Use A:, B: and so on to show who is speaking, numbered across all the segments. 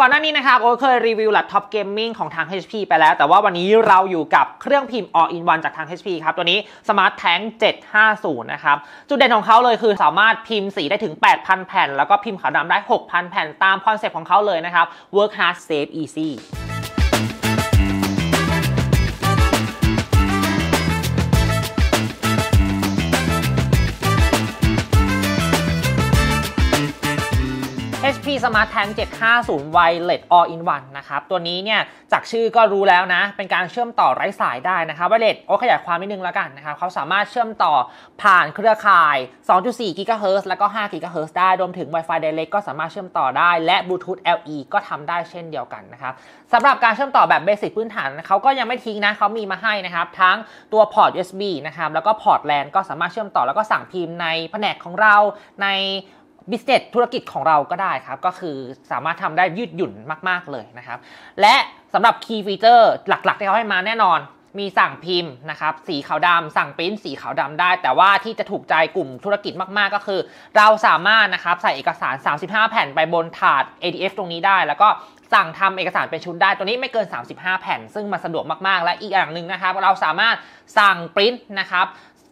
A: ก่อนหน้านี้นะครับโอเคยรีวิวแล็ปท็อปเกมมิ่งของทาง HP ไปแล้ว แต่ว่าวันนี้เราอยู่กับเครื่องพิมพ์ All in One จากทาง HP ครับ ตัวนี้ Smart Tank 750 นะครับ จุดเด่นของเขาเลยคือสามารถพิมพ์สีได้ถึง 8,000 แผ่น แล้วก็พิมพ์ขาวดำได้ 6,000 แผ่นตามคอนเซ็ปต์ของเขาเลยนะครับ Work hard save easy Smart Tank 750 Wireless All in One นะครับตัวนี้เนี่ยจากชื่อก็รู้แล้วนะ เป็นการเชื่อมต่อไร้สายได้นะครับ Wireless โอ้ขยายความนิดนึงแล้วกันนะครับเขาสามารถเชื่อมต่อผ่านเครือข่าย 2.4ตซ์แล้วก็5ตซ์ได้รวมถึง Wi-Fi Direct ก็สามารถเชื่อมต่อได้ และ Bluetooth LE ก็ทำได้เช่นเดียวกันนะครับสำหรับการเชื่อมต่อแบบเบสิกพื้นฐานเขาก็ยังไม่ทิ้งนะเขามีมาให้นะครับทั้งตัวพอร์ต USB นะครับแล้วก็พอร์ตแลนก็สามารถเชื่อมต่อแล้วก็สั่งพิมพ์ในแผนกของเราในบิสเนสธุรกิจของเราก็ได้ครับ ก็คือสามารถทำได้ยืดหยุ่นมาก ๆ เลยนะครับ และสำหรับคีย์ฟีเจอร์หลักๆที่เขาให้มาแน่นอนมีสั่งพิมพ์นะครับสีขาวดำสั่งปริ้น สีขาวดำได้ แต่ว่าที่จะถูกใจกลุ่มธุรกิจมาก ๆ ก็คือ เราสามารถนะครับใส่เอกสาร 35 แผ่นไปบนถาด ADF ตรงนี้ได้ แล้วก็สั่งทำเอกสารเป็นชุดได้ ตัวนี้ไม่เกิน 35 แผ่น ซึ่งมันสะดวกมากๆ และอีกอย่างหนึ่งนะครับเราสามารถสั่งปริ้นนะครับ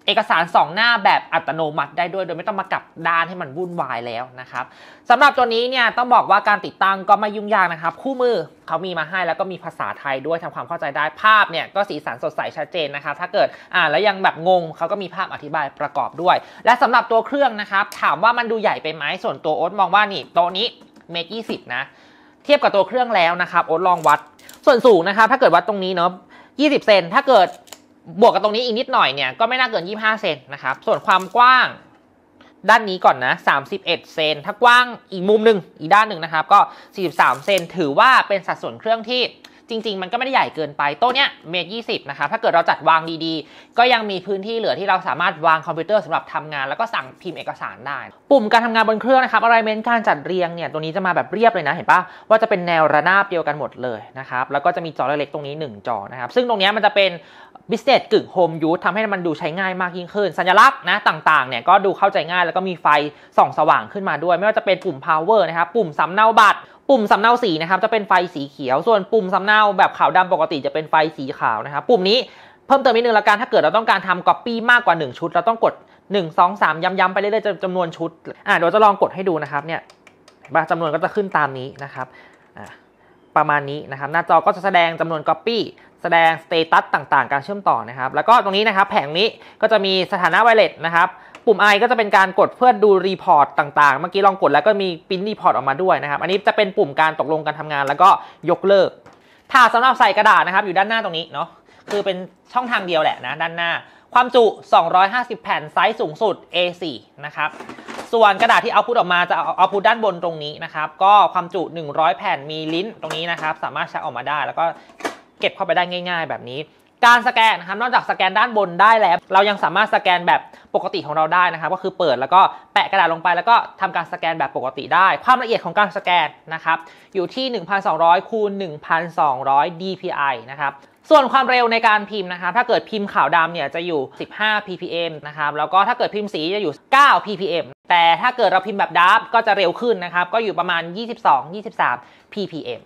A: เอกสาร 2 หน้าแบบอัตโนมัติได้ด้วย โดยไม่ต้องมากลับด้านให้มันวุ่นวายแล้วนะครับสำหรับตัวนี้เนี่ยต้องบอกว่าการติดตั้งก็ไม่ยุ่งยากนะครับ คู่มือเขามีมาให้ แล้วก็มีภาษาไทยด้วยทำความเข้าใจได้ภาพเนี่ยก็สีสันสดใสชัดเจนนะครับถ้าเกิดอ่าแล้วยังแบบงงเขาก็มีภาพอธิบายประกอบด้วย และสำหรับตัวเครื่องนะครับ ถามว่ามันดูใหญ่ไปไหมส่วนตัวโอ๊ตมองว่านี่โต๊ะนี้เมตรยี่สิบนะเทียบกับตัวเครื่องแล้วนะครับโอ๊ตลองวัดส่วนสูงนะครับถ้าเกิดวัดตรงนี้เนาะยีเซนถ้าเกิดบวกกับตรงนี้อีกนิดหน่อยเนี่ยก็ไม่น่าเกิน 25 เซนนะครับ ส่วนความกว้าง ด้านนี้ก่อนนะ 31 เซน ถ้ากว้างอีกมุมหนึ่ง อีกด้านหนึ่งนะครับก็ 43 เซนถือว่าเป็นสัดส่วนเครื่องที่จริงๆมันก็ไม่ได้ใหญ่เกินไปโต๊ะเนี้ยเมตรยีนะคะถ้าเกิดเราจัดวางดีๆ ก็ยังมีพื้นที่เหลือที่เราสามารถวางคอมพิวเตอร์สำหรับทำงาน แล้วก็สั่งพิมพ์เอกสารได้ ปุ่มการทำงานบนเครื่องนะครับ อะไรเมนการจัดเรียงเนี่ยตัวนี้จะมาแบบเรียบเลยนะ เห็นปะว่าจะเป็นแนวระนาบเดียวกันหมดเลยนะครับ แล้วก็จะมีจอเล็กๆตรงนี้ 1 จอนะครับซึ่งตรงนี้มันจะเป็นบิสเนสกึ่งโฮมยูทำให้มันดูใช้ง่ายมากยิ่งขึ้นสัญลักษณ์นะต่างๆเนี่ยก็ดูเข้าใจง่ายแล้วก็มีไฟส่องสว่างขึ้นมาด้วย ไม่ว่าจะเป็นปุ่ม power นะครับปุ่มสำเนาบัตรปุ่มสำเนาสีนะครับจะเป็นไฟสีเขียวส่วนปุ่มสำเนาแบบขาวดำปกติจะเป็นไฟสีขาวนะครับ ปุ่มนี้เพิ่มเติมนิดนึงละกัน ถ้าเกิดเราต้องการทำก๊อปปี้มากกว่า 1 ชุด เราต้องกด 1 2 3ย้ำๆไปเรื่อยๆจำนวนชุดอ่าเดี๋ยวจะลองกดให้ดูนะครับ เนี่ยจำนวนก็จะขึ้นตามนี้นะครับอ่าประมาณนี้นะครับ หน้าจอก็จะแสดงจำนวน Copy แสดงสเตตัสต่างๆ การเชื่อมต่อนะครับ แล้วก็ตรงนี้นะครับ แผงนี้ก็จะมีสถานะไวเลสนะครับปุ่ม i ก็จะเป็นการกดเพื่อดูรีพอร์ตต่างๆ เมื่อกี้ลองกดแล้วก็มีปิ้นรีพอร์ตออกมาด้วยนะครับ อันนี้จะเป็นปุ่มการตกลงการทำงานแล้วก็ยกเลิก ถ้าสำหรับใส่กระดาษนะครับอยู่ด้านหน้าตรงนี้เนาะคือเป็นช่องทางเดียวแหละนะด้านหน้า ความจุ 250 แผ่นไซส์สูงสุด A4 นะครับส่วนกระดาษที่เอาพุทออกมาจะเอาพุทด้านบนตรงนี้นะครับก็ความจุ 100 แผ่นมีลิ้นตรงนี้นะครับสามารถชักออกมาได้แล้วก็เก็บเข้าไปได้ง่าย ๆ แบบนี้การสแกนนะครับนอกจากสแกนด้านบนได้แล้ว เรายังสามารถสแกนแบบปกติของเราได้นะครับก็คือเปิดแล้วก็แปะกระดาษลงไปแล้วก็ทำการสแกนแบบปกติได้ ความละเอียดของการสแกนนะครับอยู่ที่ 1200 คูณ 1200 dpi นะครับส่วนความเร็วในการพิมพ์นะครับถ้าเกิดพิมพ์ขาวดำเนี่ยจะอยู่ 15 ppm นะครับแล้วก็ถ้าเกิดพิมพ์สีจะอยู่ 9 ppm แต่ถ้าเกิดเราพิมพ์แบบดับก็จะเร็วขึ้นนะครับก็อยู่ประมาณ22 23 ppm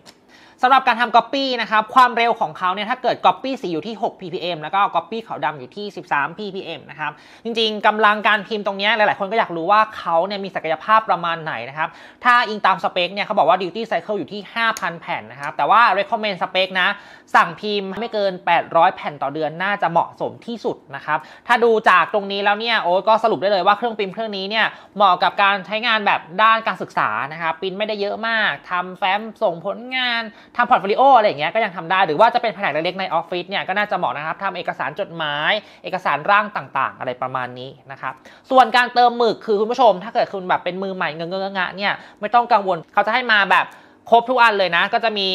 A: สำหรับการทำ Copy นะครับความเร็วของเขาเนี่ยถ้าเกิด Copy สีอยู่ที่ 6 ppm แล้วก็ Copy ขาวดำอยู่ที่ 13 ppm นะครับจริง ๆกำลังการพิมพ์ตรงนี้ หลาย ๆ คนก็อยากรู้ว่าเขาเนี่ยมีศักยภาพประมาณไหนนะครับถ้าอิงตามสเปคเนี่ยเขาบอกว่า Duty Cycle อยู่ที่ 5,000 แผ่นนะครับแต่ว่า Recommend สเปคนะสั่งพิมพ์ไม่เกิน 800 แผ่นต่อเดือน น่าจะเหมาะสมที่สุดนะครับถ้าดูจากตรงนี้แล้วเนี่ยโอ้ก็สรุปได้เลยว่าเครื่องพิมพ์เครื่องนี้เนี่ยเหมาะกับการใช้งานแบบด้านการศึกษานะครับพิมพ์ไม่ได้เยอะมากทาแฟ้มส่งผลงานทำพอร์ตโฟลิโออะไรอย่างเงี้ยก็ยังทำได้หรือว่าจะเป็นแผนกเล็กๆในออฟฟิศเนี่ยก็น่าจะเหมาะนะครับทำเอกสารจดหมายเอกสารร่างต่างๆ อะไรประมาณนี้นะครับส่วนการเติมหมึกคือคุณผู้ชมถ้าเกิดคุณแบบเป็นมือใหม่เงื้อะเนี่ยไม่ต้องกังวลเขาจะให้มาแบบครบทุกอันเลยนะ ก็จะมี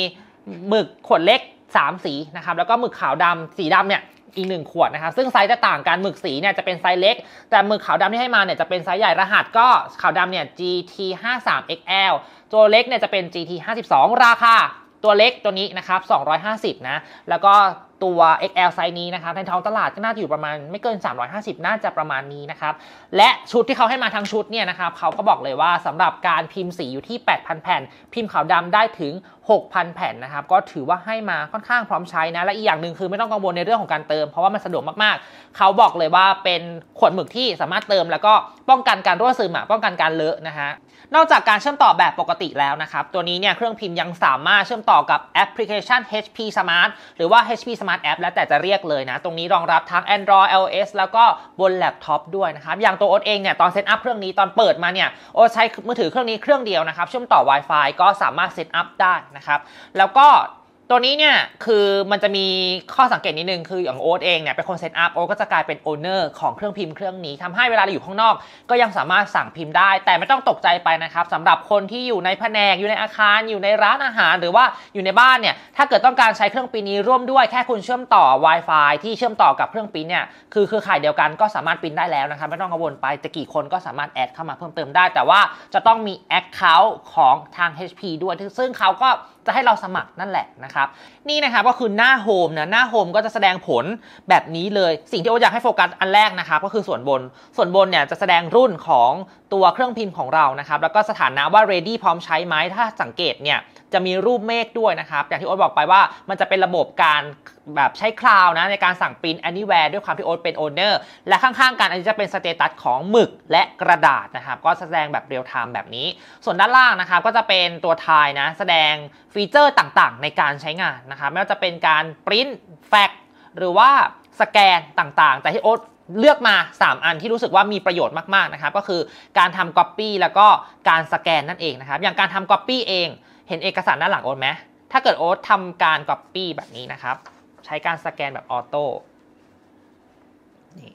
A: หมึกขวดเล็ก 3 สีนะครับแล้วก็หมึกขาวดำสีดำเนี่ยอีกหนึ่งขวดนะครับซึ่งไซส์จะต่างกันหมึกสีเนี่ยจะเป็นไซส์เล็ก แต่หมึกขาวดำที่ให้มาเนี่ยจะเป็นไซส์ใหญ่รหัสก็ขาวดำเนี่ย GT 5 3 XL ตัวเล็กเนี่ยจะเป็น GT 5 2ราคาตัวเล็กตัวนี้นะครับ 250 นะ แล้วก็ตัว XL ไซส์นี้นะครับในท้องตลาดก็น่าจะอยู่ประมาณไม่เกิน 350 น่าจะประมาณนี้นะครับ และชุดที่เขาให้มาทั้งชุดเนี่ยนะครับ เขาก็บอกเลยว่าสำหรับการพิมพ์สีอยู่ที่ 8,000 แผ่น พิมพ์ขาวดาได้ถึง 6,000 แผ่นนะครับ ก็ถือว่าให้มาค่อนข้างพร้อมใช้นะ และอีกอย่างหนึ่งคือไม่ต้องกังวลในเรื่องของการเติมเพราะว่ามันสะดวกมากๆ เขาบอกเลยว่าเป็นขวดหมึกที่สามารถเติมแล้วก็ป้องกันการรั่วซึมป้องกันการเลอะนะฮะนอกจากการเชื่อมต่อแบบปกติแล้วนะครับตัวนี้เนี่ยเครื่องพิมพ์ยังสามารถเชื่อมต่อกับแอปพลิเคชัน HP Smart หรือว่า HP Smart มาร์ทแอปแล้วแต่จะเรียกเลยนะ ตรงนี้รองรับทั้ง Android iOS แล้วก็บนแล็ปท็อปด้วยนะครับ อย่างตัวโอ๊ตเองเนี่ย ตอนเซตอัพเครื่องนี้ ตอนเปิดมาเนี่ย โอ๊ตใช้มือถือเครื่องนี้เครื่องเดียวนะครับเชื่อมต่อ Wi-Fi ก็สามารถเซตอัพได้นะครับ แล้วก็ตัวนี้เนี่ยคือมันจะมีข้อสังเกตนิดนึง คืออย่างโอ๊ตเองเนี่ยเป็นคน เซตอัพโอ๊ตก็จะกลายเป็นโอเนอร์ของเครื่องพิมพ์เครื่องนี้ ทำให้เวลาเราอยู่ข้างนอก ก็ยังสามารถสั่งพิมพ์ได้ แต่ไม่ต้องตกใจไปนะครับสำหรับคนที่อยู่ในแผนกอยู่ในอาคาร อยู่ในร้านอาหาร หรือว่าอยู่ในบ้านเนี่ยถ้าเกิดต้องการใช้เครื่องปิมพ์นี้ร่วมด้วย แค่คุณเชื่อมต่อ Wi-Fi ที่เชื่อมต่อกับเครื่องพิมพ์เนี่ยคือเครือข่ายเดียวกันก็สามารถพิมพ์ได้แล้วนะครับไม่ต้องกังวลไปจะกี่คนก็สามารถแอดเข้ามาเพิ่มเติมได้แต่ว่าจะต้องมี Account ของทาง HP ด้วยซึ่งเขาก็จะให้เราสมัครนั่นแหละนะครับ นี่นะครับก็คือหน้าโฮมนะหน้าโฮมก็จะแสดงผลแบบนี้เลยสิ่งที่โออยากให้โฟกัสอันแรกนะครับก็คือส่วนบน ส่วนบนเนี่ยจะแสดงรุ่นของตัวเครื่องพิมพ์ของเรานะครับ แล้วก็สถานะว่า ready พร้อมใช้ไหม ถ้าสังเกตเนี่ยจะมีรูปเมฆด้วยนะครับ อย่างที่โอ๊ตบอกไปว่ามันจะเป็นระบบการแบบใช้คลาวนะในการสั่งปริ้น anywhere ด้วยความที่โอ๊ตเป็นโอเนอร์และข้างๆกันอันนี้จะเป็นสเตตัสของหมึกและกระดาษนะครับ ก็แสดงแบบเรียลไทม์แบบนี้ ส่วนด้านล่างนะครับก็จะเป็นตัวทายนะแสดงฟีเจอร์ต่างๆ ในการใช้งานนะครับ ไม่ว่าจะเป็นการปริ้นแฟกหรือว่าสแกนต่างๆ แต่ที่โอ๊ตเลือกมา 3 อันที่รู้สึกว่ามีประโยชน์มากๆนะครับก็คือการทำก๊อปปี้แล้วก็การสแกนนั่นเองนะครับ อย่างการทำก๊อปปี้เองเห็นเอกสารด้านหลังโอ๊ตไหม ถ้าเกิดโอ๊ตทำการกปปี้แบบนี้นะครับ ใช้การสแกนแบบออโต้ นี่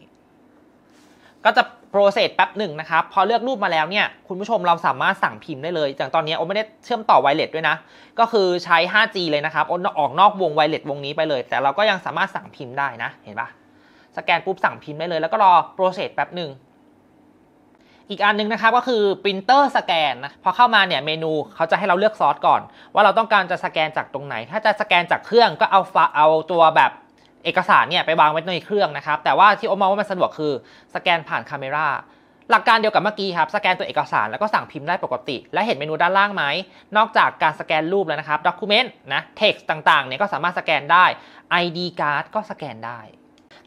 A: ก็จะโปรเซสแป๊บหนึ่งนะครับ พอเลือกรูปมาแล้วเนี่ย คุณผู้ชมเราสามารถสั่งพิมพ์ได้เลยอย่างตอนนี้โอตไม่ได้เชื่อมต่อไวเลสด้วยนะ ก็คือใช้ 5G เลยนะครับ โอตออกนอกวงไวเลสวงนี้ไปเลย แต่เราก็ยังสามารถสั่งพิมพ์ได้นะ เห็นปะสแกนปุ๊บสั่งพิมพ์ได้เลย แล้วก็รอโปรเซสแป๊บหนึ่งอีกอันนึงนะครับก็คือปรินเตอร์สแกนนะพอเข้ามาเนี่ยเมนูเขาจะให้เราเลือกซอสก่อน ว่าเราต้องการจะสแกนจากตรงไหน ถ้าจะสแกนจากเครื่องก็เอาาเอาตัวแบบเอกสารเนี่ยไปวางไว้ในเครื่องนะครับแต่ว่าที่โอมองว่ามันสะดวกคือสแกนผ่านคาเมราหลักการเดียวกับเมื่อกี้ครับสแกนตัวเอกสารแล้วก็สั่งพิมพ์ได้ปกติ และเห็นเมนูด้านล่างไหมนอกจากการสแกนรูปแล้วนะครับด็อกิเมนต์นะเท็กซ์ต่างๆเนี่ยก็สามารถสแกนได้ ID card ก็สแกนได้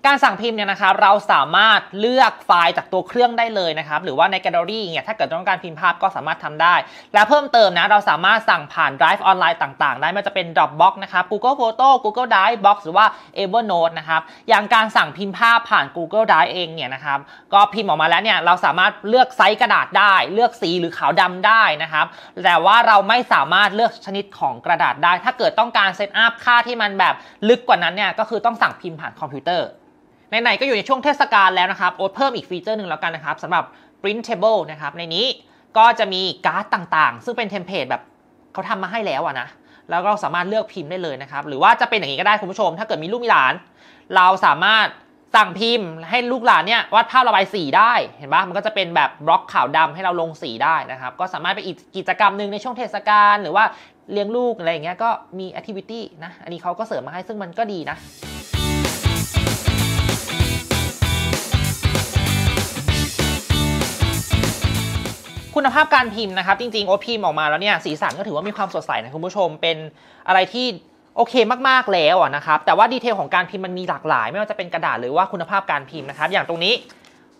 A: การสั่งพิมพ์เนี่ยนะครับเราสามารถเลือกไฟล์จากตัวเครื่องได้เลยนะครับหรือว่าในแกลเลอรี่เนี่ยถ้าเกิดต้องการพิมพ์ภาพก็สามารถทำได้ และเพิ่มเติมนะเราสามารถสั่งผ่านไดรฟ์ออนไลน์ต่างๆได้ไม่ว่าจะเป็น Dropbox นะครับ Google Photo Google Drive Box หรือว่า Evernote นะครับอย่างการสั่งพิมพ์ภาพผ่าน Google Drive เองเนี่ยนะครับก็พิมพ์ออกมาแล้วเนี่ยเราสามารถเลือกไซส์กระดาษได้ เลือกสี หรือขาวดำได้นะครับแต่ว่าเราไม่สามารถเลือกชนิดของกระดาษได้ ถ้าเกิดต้องการเซตอัพค่าที่มันแบบลึกกว่านั้นเนี่ยก็คือต้องสั่งพิมพ์ผ่านคอมพิวเตอร์ไหนๆ ก็อยู่ในช่วงเทศกาลแล้วนะครับ โอ๊ตเพิ่มอีกฟีเจอร์หนึ่งแล้วกันนะครับสำหรับ printable นะครับ ในนี้ก็จะมีการ์ดต่างๆ ซึ่งเป็นเทมเพลตแบบเขาทำมาให้แล้วอะนะ แล้วเราสามารถเลือกพิมพ์ได้เลยนะครับ หรือว่าจะเป็นอย่างนี้ก็ได้คุณผู้ชม ถ้าเกิดมีลูกมีหลาน เราสามารถสั่งพิมพ์ให้ลูกหลานเนี่ยวาดภาพระบายสีได้ เห็นปะมันก็จะเป็นแบบบล็อกขาวดำให้เราลงสีได้นะครับ ก็สามารถไปอีกกิจกรรมหนึ่งในช่วงเทศกาลหรือว่าเลี้ยงลูกอะไรอย่างเงี้ยก็มีแอคทิวิตี้นะ อันนี้เขาก็เสริมมาให้ซึ่งมันก็ดีนะคุณภาพการพิมพ์นะครับ จริงๆโอพิมพ์ออกมาแล้วเนี่ยสีสันก็ถือว่ามีความสดใสนะคุณผู้ชมเป็นอะไรที่โอเคมากๆแล้วนะครับแต่ว่าดีเทลของการพิมพ์มันมีหลากหลายไม่ว่าจะเป็นกระดาษหรือว่าคุณภาพการพิมพ์นะครับอย่างตรงนี้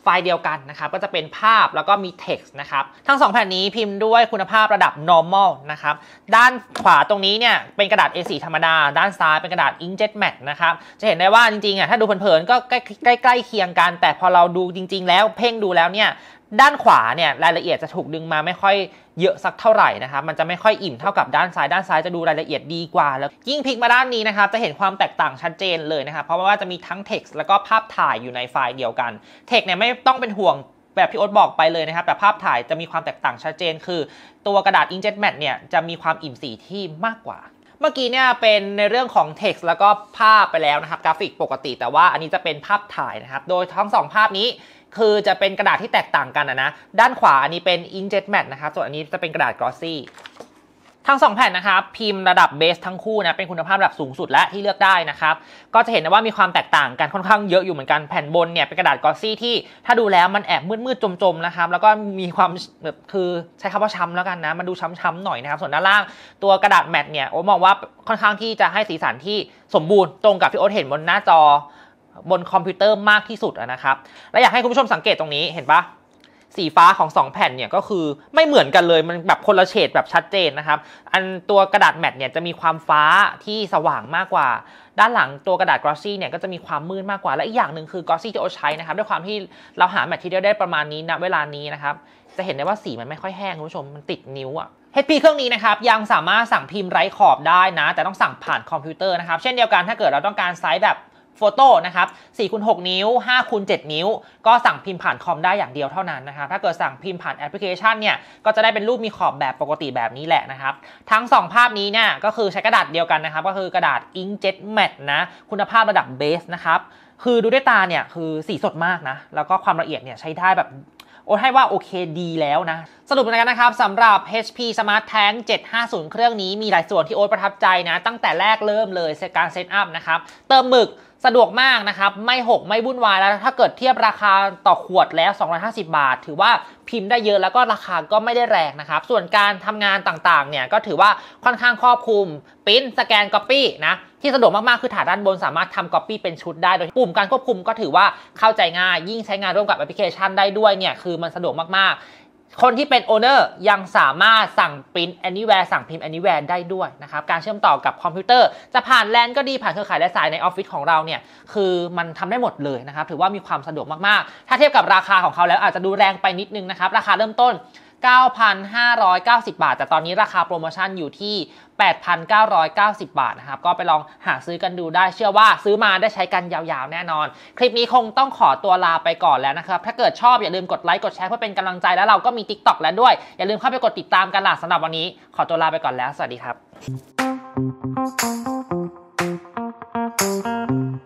A: ไฟล์เดียวกันนะครับก็จะเป็นภาพแล้วก็มีเท็กซ์นะครับทั้ง 2 แผ่นนี้พิมพ์ด้วยคุณภาพระดับ normal นะครับด้านขวาตรงนี้เนี่ยเป็นกระดาษ A4 ธรรมดาด้านซ้ายเป็นกระดาษ inkjet matte นะครับจะเห็นได้ว่าจริงๆอ่ะถ้าดูเผินๆก็ใกล้ๆเคียงกันแต่พอเราดูจริง ๆ แล้วเพ่งดูแล้วเนี่ยด้านขวาเนี่ยรายละเอียดจะถูกดึงมาไม่ค่อยเยอะสักเท่าไหร่นะครับมันจะไม่ค่อยอิ่มเท่ากับด้านซ้ายด้านซ้ายจะดูรายละเอียดดีกว่าแล้วยิ่งพลิกมาด้านนี้นะครับจะเห็นความแตกต่างชัดเจนเลยนะครับเพราะว่าจะมีทั้ง text แล้วก็ภาพถ่ายอยู่ในไฟล์เดียวกัน text เนี่ยไม่ต้องเป็นห่วงแบบพี่โอ๊ตบอกไปเลยนะครับแต่ภาพถ่ายจะมีความแตกต่างชัดเจน คือ ตัวกระดาษ inkjet matte เนี่ยจะมีความอิ่มสีที่มากกว่า เมื่อกี้เนี่ยเป็นในเรื่องของ text แล้วก็ภาพไปแล้วนะครับกราฟิกปกติ แต่ว่าอันนี้จะเป็นภาพถ่ายนะครับโดยทั้ง2ภาพนี้คือจะเป็นกระดาษที่แตกต่างกันนะ ด้านขวาอันนี้เป็น inkjet matte นะครับ ส่วนอันนี้จะเป็นกระดาษ glossy ทั้ง 2 แผ่นนะครับ พิมพ์ระดับเบสทั้งคู่นะเป็นคุณภาพระดับสูงสุดและที่เลือกได้นะครับ ก็จะเห็นว่ามีความแตกต่างกันค่อนข้างเยอะอยู่เหมือนกัน แผ่นบนเนี่ยเป็นกระดาษกอซี่ที่ถ้าดูแล้วมันแอบมืดๆ จมๆ นะครับ แล้วก็มีความแบบคือใช้คำว่าช้ำแล้วกันนะ มันดูช้ำๆหน่อยนะครับ ส่วนด้านล่างตัวกระดาษแมตต์เนี่ยโอ้มองว่าค่อนข้างที่จะให้สีสันที่สมบูรณ์ตรงกับที่โอ๊ตเห็นบนหน้าจอบนคอมพิวเตอร์มากที่สุดนะครับ และอยากให้คุณผู้ชมสังเกตตรงนี้เห็นปะสีฟ้าของ 2 แผ่นเนี่ยก็คือไม่เหมือนกันเลย มันแบบคนละเฉดแบบชัดเจนนะครับอันตัวกระดาษแมทเนี่ยจะมีความฟ้าที่สว่างมากกว่า ด้านหลังตัวกระดาษกรอซี่เนี่ยก็จะมีความมืดมากกว่า และอีกอย่างหนึ่งคือกรอซี่ที่โอใช้นะครับด้วยความที่เราหาแมทที่เดียวได้ประมาณนี้นะเวลานี้นะครับจะเห็นได้ว่าสี มันไม่ค่อยแห้งคุณผู้ชมมันติดนิ้วอะ HP เครื่องนี้นะครับยังสามารถสั่งพิมพ์ไร้ขอบได้นะ แต่ต้องสั่งผ่านคอมพิวเตอร์นะครับเช่นเดียวกันถ้าเกิดเราต้องการไซส์แบบโฟโต้นะครับ4คูณ6นิ้ว5คูณ7นิ้ว ก็สั่งพิมพ์ผ่านคอมได้อย่างเดียวเท่านั้นนะครับ ถ้าเกิดสั่งพิมพ์ผ่านแอปพลิเคชันเนี่ย ก็จะได้เป็นรูปมีขอบแบบปกติแบบนี้แหละนะครับ ทั้ง 2 ภาพนี้เนี่ย ก็คือใช้กระดาษเดียวกันนะครับ ก็คือกระดาษ inkjet matte นะ คุณภาพระดับเบสนะครับ คือดูด้วยตาเนี่ย คือสีสดมากนะ แล้วก็ความละเอียดเนี่ยใช้ได้แบบ โอ้ให้ว่าโอเคดีแล้วนะ สรุปกันนะครับสำหรับ HP Smart Tank 750 เครื่องนี้มีหลายส่วนที่โอ๊ตประทับใจนะ ตั้งแต่แรกเริ่มเลยการเซตอัพนะครับเติมหมึกสะดวกมากนะครับ ไม่หก ไม่วุ่นวายแล้วถ้าเกิดเทียบราคาต่อขวดแล้ว 250 บาท ถือว่าพิมพ์ได้เยอะแล้วก็ราคาก็ไม่ได้แรงนะครับ ส่วนการทำงานต่างๆเนี่ยก็ถือว่าค่อนข้างครอบคลุมปิ้นสแกนก๊อปปี้นะ ที่สะดวกมากๆ คือฐานด้านบนสามารถทำก๊อปปี้เป็นชุดได้ โดยปุ่มการควบคุมก็ถือว่าเข้าใจง่าย ยิ่งใช้งานร่วมกับแอปพลิเคชันได้ด้วยเนี่ยคือมันสะดวกมากๆคนที่เป็นโอเนอร์ยังสามารถสั่งปริ้น anywhere สั่งพิมพ์ anywhere ได้ด้วยนะครับ การเชื่อมต่อกับคอมพิวเตอร์ จะผ่านแลนก็ดีผ่านเครือข่ายและสายในออฟฟิศของเราเนี่ยคือมันทำได้หมดเลยนะครับ ถือว่ามีความสะดวกมาก ๆ ถ้าเทียบกับราคาของเขาแล้วอาจจะดูแรงไปนิดนึงนะครับ ราคาเริ่มต้น9,590 บาท แต่ตอนนี้ราคาโปรโมชั่นอยู่ที่ 8,990 บาทนะครับ ก็ไปลองหาซื้อกันดูได้เชื่อว่าซื้อมาได้ใช้กันยาวๆแน่นอน คลิปนี้คงต้องขอตัวลาไปก่อนแล้วนะครับ ถ้าเกิดชอบอย่าลืมกดไลค์กดแชร์เพื่อเป็นกำลังใจแล้วเราก็มี TikTok แล้วด้วย อย่าลืมเข้าไปกดติดตามกันล่ะสำหรับวันนี้ ขอตัวลาไปก่อนแล้วสวัสดีครับ